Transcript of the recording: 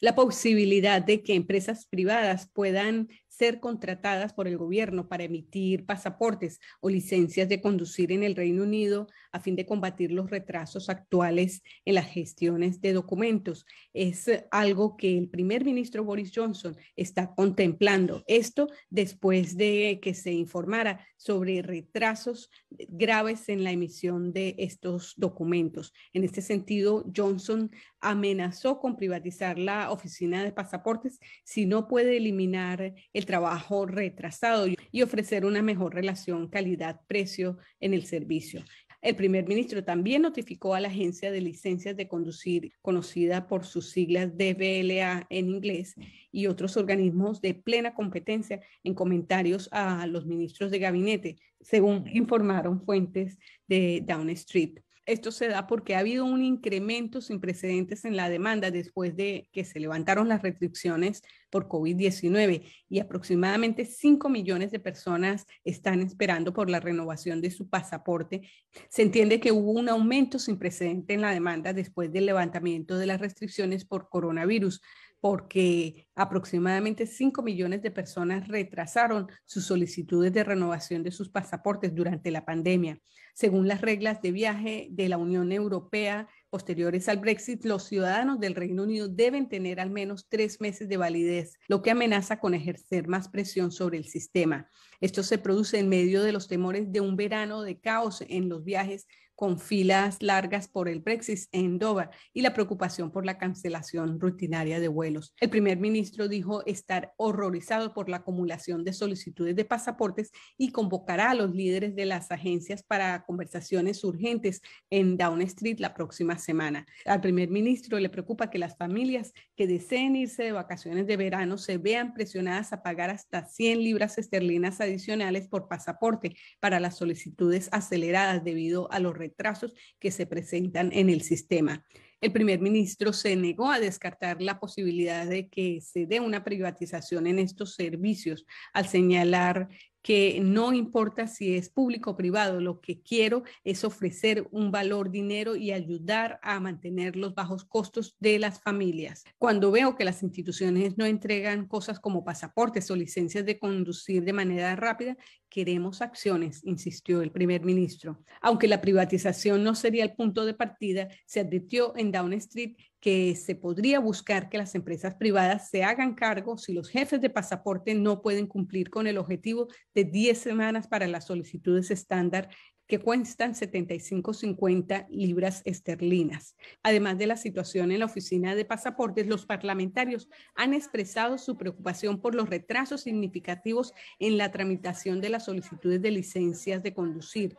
la posibilidad de que empresas privadas puedan ser contratadas por el gobierno para emitir pasaportes o licencias de conducir en el Reino Unido a fin de combatir los retrasos actuales en las gestiones de documentos. Es eh, algo que el primer ministro Boris Johnson está contemplando. Esto después de que se informara sobre retrasos graves en la emisión de estos documentos. En este sentido, Johnson amenazó con privatizar la oficina de pasaportes si no puede eliminar el trabajo retrasado y ofrecer una mejor relación calidad-precio en el servicio. El primer ministro también notificó a la agencia de licencias de conducir, conocida por sus siglas DBLA en inglés, y otros organismos de plena competencia en comentarios a los ministros de gabinete, según informaron fuentes de Downstreet esto se da porque ha habido un incremento sin precedentes en la demanda después de que se levantaron las restricciones por COVID-19 y aproximadamente 5 millones de personas están esperando por la renovación de su pasaporte. Se entiende que hubo un aumento sin precedente en la demanda después del levantamiento de las restricciones por coronavirus, porque aproximadamente 5 millones de personas retrasaron sus solicitudes de renovación de sus pasaportes durante la pandemia. Según las reglas de viaje de la Unión Europea posteriores al Brexit, los ciudadanos del Reino Unido deben tener al menos tres meses de validez, lo que amenaza con ejercer más presión sobre el sistema. Esto se produce en medio de los temores de un verano de caos en los viajes con filas largas por el Brexit en Dover y la preocupación por la cancelación rutinaria de vuelos. El primer ministro dijo estar horrorizado por la acumulación de solicitudes de pasaportes y convocará a los líderes de las agencias para conversaciones urgentes en Down Street la próxima semana. Al primer ministro le preocupa que las familias que deseen irse de vacaciones de verano se vean presionadas a pagar hasta 100 libras esterlinas adicionales por pasaporte para las solicitudes aceleradas debido a los retrasos que se presentan en el sistema. El primer ministro se negó a descartar la posibilidad de que se dé una privatización en estos servicios al señalar que no importa si es público o privado, lo que quiero es ofrecer un valor dinero y ayudar a mantener los bajos costos de las familias. Cuando veo que las instituciones no entregan cosas como pasaportes o licencias de conducir de manera rápida, Queremos acciones, insistió el primer ministro. Aunque la privatización no sería el punto de partida, se advirtió en Down Street que se podría buscar que las empresas privadas se hagan cargo si los jefes de pasaporte no pueden cumplir con el objetivo de 10 semanas para las solicitudes estándar que cuestan 75,50 libras esterlinas. Además de la situación en la oficina de pasaportes, los parlamentarios han expresado su preocupación por los retrasos significativos en la tramitación de las solicitudes de licencias de conducir.